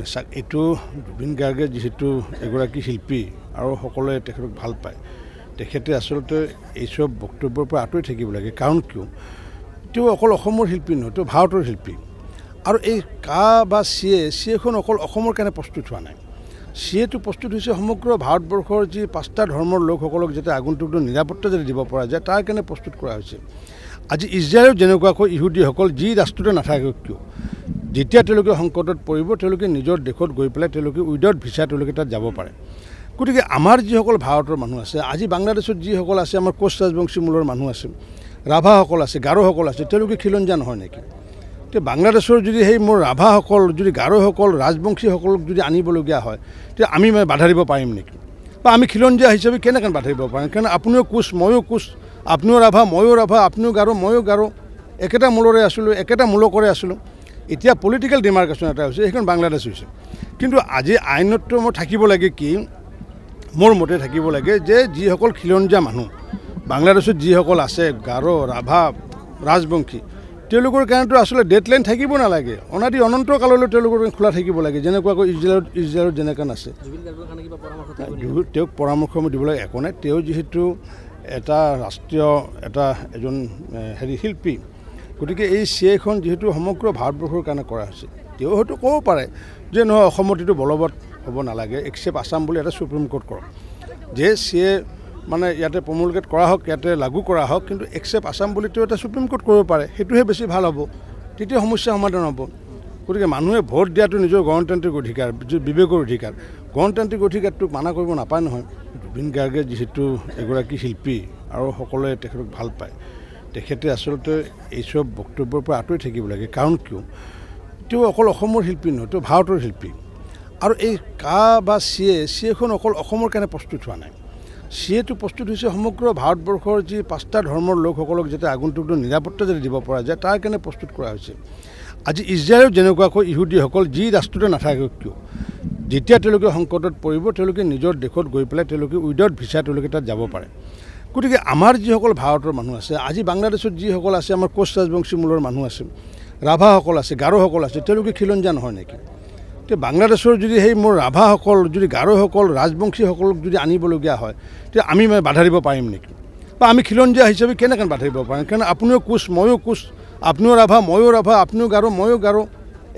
নহয় চাওক এইটো জুবিন গাৰ্গে যিহেতু এগৰাকী শিল্পী আৰু সকলোৱে তেখেতক ভাল পায় তেখেতে আচলতে এইচব বক্তব্যৰ পৰা আঁতৰি থাকিব লাগে কাৰণ কিয় তেওঁ অকল অসমৰ শিল্পী নহয় তেওঁ ভাৰতৰ শিল্পী আৰু এই কা বা চিয়ে চিয়েখন অকল অসমৰ কাৰণে প্ৰস্তুত হোৱা নাই চিয়েটো প্ৰস্তুত হৈছে সমগ্ৰ ভাৰতবৰ্ষৰ যি পাঁচটা ধৰ্মৰ লোকসকলক যাতে আগন্তুক নিৰাপত্তা যাতে দিব পৰা যায় তাৰ কাৰণে প্ৰস্তুত কৰা হৈছে আজি ইজৰাইলত যেনেকুৱাকৈ ইহুদীসকল যি ৰাষ্ট্ৰতে নাথাকে কিয় যেতিয়া তেওঁলোকে সংকটত পৰিব তেওঁলোকে নিজৰ দেশত গৈ পেলাই তেওঁলোকে উইডাউট ভিছা তেওঁলোকে তাত যাব পাৰে গতিকে আমাৰ যিসকল ভাৰতৰ মানুহ আছে আজি বাংলাদেশত যিসকল আছে আমাৰ কোচ ৰাজবংশী মূলৰ মানুহ আছে ৰাভাসকল আছে গাৰোসকল আছে তেওঁলোকে খিলঞ্জীয়া নহয় নেকি এতিয়া বাংলাদেশৰ যদি সেই মোৰ ৰাভাসকল যদি গাৰোসকল ৰাজবংশীসকলক যদি আনিবলগীয়া হয় তেতিয়া আমি মানে বাধা দিব পাৰিম নেকি বা আমি খিলঞ্জীয়া হিচাপে কেনেকৈ বাধা দিব পাৰিম কাৰণ আপুনিও কোচ ময়ো কোচ আপুনিও ৰাভা ময়ো ৰাভা আপুনিও গাৰো ময়ো গাৰো একেটা মূলৰে আছিলোঁ একেটা মূলকৰে আছিলোঁ এতিয়া পলিটিকেল ডিমাৰ্কেশ্যন এটা হৈছে সেইখন বাংলাদেশ হৈছে কিন্তু আজি আইনত্ব মই থাকিব লাগে কি মোৰ মতে থাকিব লাগে যে যিসকল খিলঞ্জীয়া মানুহ বাংলাদেশত যিসকল আছে গাৰো ৰাভা ৰাজবংশী তেওঁলোকৰ কাৰণেতো আচলতে ডেড লাইন থাকিব নালাগে অনাদি অনন্ত কাললৈ তেওঁলোকৰ কাৰণে খোলা থাকিব লাগে যেনেকুৱাকৈ ইজৰাইলত ইজৰাইলত যেনেকৈ আছে তেওঁক পৰামৰ্শ মই দিব লাগে একো নাই তেওঁ যিহেতু এটা ৰাষ্ট্ৰীয় এটা এজন হেৰি শিল্পী গতিকে এই চি আইখন যিহেতু সমগ্ৰ ভাৰতবৰ্ষৰ কাৰণে কৰা হৈছে তেওঁ হয়তো ক'ব পাৰে যে নহয় অসমত এইটো বলবৎ হ'ব নালাগে একচেপ্ট আছাম বুলি এটা চুপ্ৰিম কোৰ্ট কৰক যে চি এ মানে ইয়াতে প্ৰমুলগেট কৰা হওক ইয়াতে লাগু কৰা হওক কিন্তু একচেপ্ট আছাম বুলি তেওঁ এটা চুপ্ৰিম কোৰ্ট কৰিব পাৰে সেইটোহে বেছি ভাল হ'ব তেতিয়া সমস্যা সমাধান হ'ব গতিকে মানুহে ভোট দিয়াটো নিজৰ গণতান্ত্ৰিক অধিকাৰ যি বিবেকৰ অধিকাৰ গণতান্ত্ৰিক অধিকাৰটোক মানা কৰিব নাপায় নহয় জুবিন গাৰ্গে যিহেতু এগৰাকী শিল্পী আৰু সকলোৱে তেখেতক ভাল পায় তেখেতে আচলতে এইচব বক্তব্যৰ পৰা আঁতৰি থাকিব লাগে কাৰণ কিয় তেওঁ অকল অসমৰ শিল্পী নহয় তেওঁ ভাৰতৰ শিল্পী আৰু এই কা বা চিয়ে চিয়েখন অকল অসমৰ কাৰণে প্ৰস্তুত হোৱা নাই চিয়েটো প্ৰস্তুত হৈছে সমগ্ৰ ভাৰতবৰ্ষৰ যি পাঁচটা ধৰ্মৰ লোকসকলক যাতে আগন্তুক নিৰাপত্তা যাতে দিব পৰা যায় তাৰ কাৰণে প্ৰস্তুত কৰা হৈছে আজি ইজৰাইল যেনেকুৱাকৈ ইহুদীসকল যি ৰাষ্ট্ৰতে নাথাকে কিয় যেতিয়া তেওঁলোকে সংকটত পৰিব তেওঁলোকে নিজৰ দেশত গৈ পেলাই তেওঁলোকে উইডাউট ভিছা তেওঁলোকে তাত যাব পাৰে গতিকে আমাৰ যিসকল ভাৰতৰ মানুহ আছে আজি বাংলাদেশত যিসকল আছে আমাৰ কোচ ৰাজবংশী মূলৰ মানুহ আছে ৰাভাসকল আছে গাৰোসকল আছে তেওঁলোকে খিলঞ্জীয়া নহয় নেকি তে বাংলাদেশৰ যদি সেই মোৰ ৰাভাসকল যদি গাৰোসকল ৰাজবংশীসকলক যদি আনিবলগীয়া হয় তেতিয়া আমি মানে বাধা দিব পাৰিম নেকি বা আমি খিলঞ্জীয়া হিচাপে কেনেকৈ বাধা দিব পাৰিম কাৰণ আপুনিও কোচ ময়ো কোচ আপুনিও ৰাভা ময়ো ৰাভা আপুনিও গাৰো ময়ো গাৰো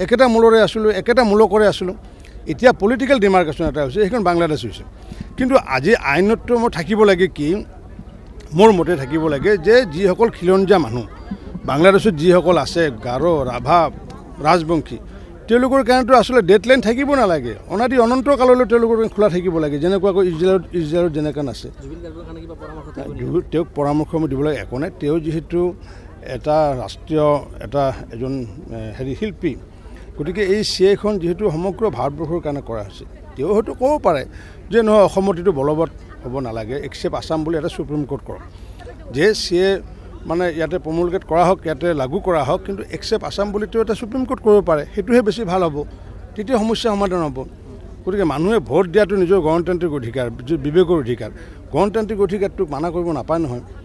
একেটা মূলৰে আছিলোঁ একেটা মূলকৰে আছিলোঁ এতিয়া পলিটিকেল ডিমাৰ্কেশ্যন এটা হৈছে সেইখন বাংলাদেশ হৈছে কিন্তু আজি আইনতটো মই থাকিব লাগে কি মোৰ মতে থাকিব লাগে যে যিসকল খিলঞ্জীয়া মানুহ বাংলাদেশত যিসকল আছে গাৰো ৰাভা ৰাজবংশী তেওঁলোকৰ কাৰণেতো আচলতে ডেডলাইন থাকিব নালাগে অনাদি অনন্ত কাললৈ তেওঁলোকৰ কাৰণে খোলা থাকিব লাগে যেনেকুৱাকৈ ইজৰাইলত ইজৰাইলত যেনেকৈ আছে তেওঁক পৰামৰ্শ মই দিব লাগে একো নাই তেওঁ যিহেতু এটা ৰাষ্ট্ৰীয় এটা এজন হেৰি শিল্পী গতিকে এই চি আইখন যিহেতু সমগ্ৰ ভাৰতবৰ্ষৰ কাৰণে কৰা হৈছে তেওঁ হয়তো ক'ব পাৰে যে নহয় অসমত এইটো বলবৎ হ'ব নালাগে একচেপ্ট আছাম বুলি এটা সুপ্ৰিম কোৰ্ট কৰক যে চিয়ে মানে ইয়াতে প্ৰমুলগেট কৰা হওক ইয়াতে লাগু কৰা হওক কিন্তু একচেপ্ট আছাম বুলিতো এটা সুপ্ৰিম কোৰ্ট কৰিব পাৰে সেইটোহে বেছি ভাল হ'ব তেতিয়া সমস্যা সমাধান হ'ব গতিকে মানুহে ভোট দিয়াটো নিজৰ গণতান্ত্ৰিক অধিকাৰ বিবেকৰ অধিকাৰ গণতান্ত্ৰিক অধিকাৰটোক মানা কৰিব নাপায় নহয়